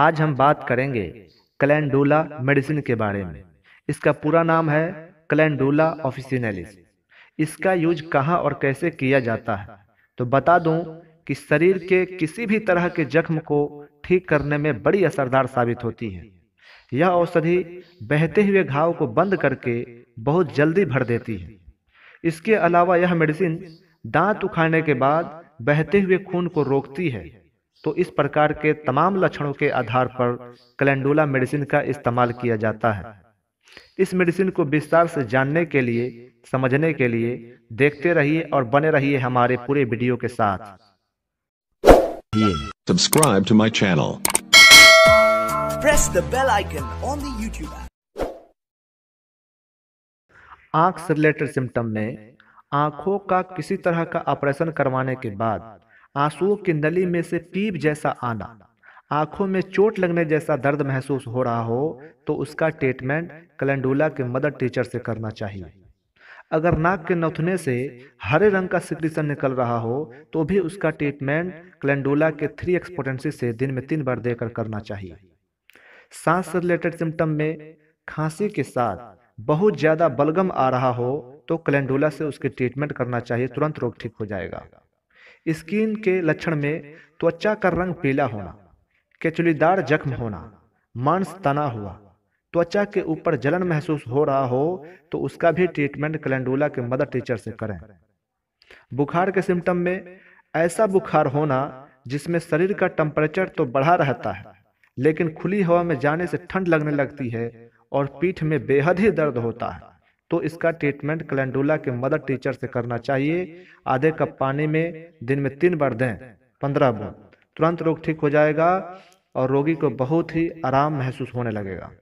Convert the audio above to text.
आज हम बात करेंगे कलेंडोला मेडिसिन के बारे में इसका पूरा नाम है कलेंडोला ऑफिसिनेलिस इसका यूज कहाँ और कैसे किया जाता है तो बता दूं कि शरीर के किसी भी तरह के जख्म को ठीक करने में बड़ी असरदार साबित होती है यह औषधि बहते हुए घाव को बंद करके बहुत जल्दी भर देती है इसके अलावा यह मेडिसिन दांत उखाड़ने के बाद बहते हुए खून को रोकती है तो इस प्रकार के तमाम लक्षणों के आधार पर कैलेंडुला मेडिसिन का इस्तेमाल किया जाता है इस मेडिसिन को विस्तार से जानने के लिए समझने के लिए देखते रहिए और बने रहिए हमारे पूरे वीडियो के साथ subscribe to my channel press the bell icon on the YouTube आंख से रिलेटेड सिम्टम में आंखों का किसी तरह का ऑपरेशन करवाने के बाद आंसुओं की नली में से पीप जैसा आना आंखों में चोट लगने जैसा दर्द महसूस हो रहा हो तो उसका ट्रीटमेंट कलेंडुला के मदर टीचर से करना चाहिए अगर नाक के नथुने से हरे रंग का सिक्रीशन निकल रहा हो तो भी उसका ट्रीटमेंट कलेंडुला के थ्री एक्सपोटेंसी से दिन में तीन बार देकर करना चाहिए सांस से रिलेटेड सिम्टम में खांसी के साथ बहुत ज़्यादा बलगम आ रहा हो तो कलेंडुला से उसकी ट्रीटमेंट करना चाहिए तुरंत रोग ठीक हो जाएगा स्किन के लक्षण में त्वचा का रंग पीला होना केचुलीदार जख्म होना मांस तना हुआ त्वचा के ऊपर जलन महसूस हो रहा हो तो उसका भी ट्रीटमेंट कैलेंडुला के मदर टीचर से करें बुखार के सिम्टम में ऐसा बुखार होना जिसमें शरीर का टेम्परेचर तो बढ़ा रहता है लेकिन खुली हवा में जाने से ठंड लगने लगती है और पीठ में बेहद ही दर्द होता है तो इसका ट्रीटमेंट कलेंडुला के मदर टीचर से करना चाहिए आधे कप पानी में दिन में तीन बार दें पंद्रह बूंद तुरंत रोग ठीक हो जाएगा और रोगी को बहुत ही आराम महसूस होने लगेगा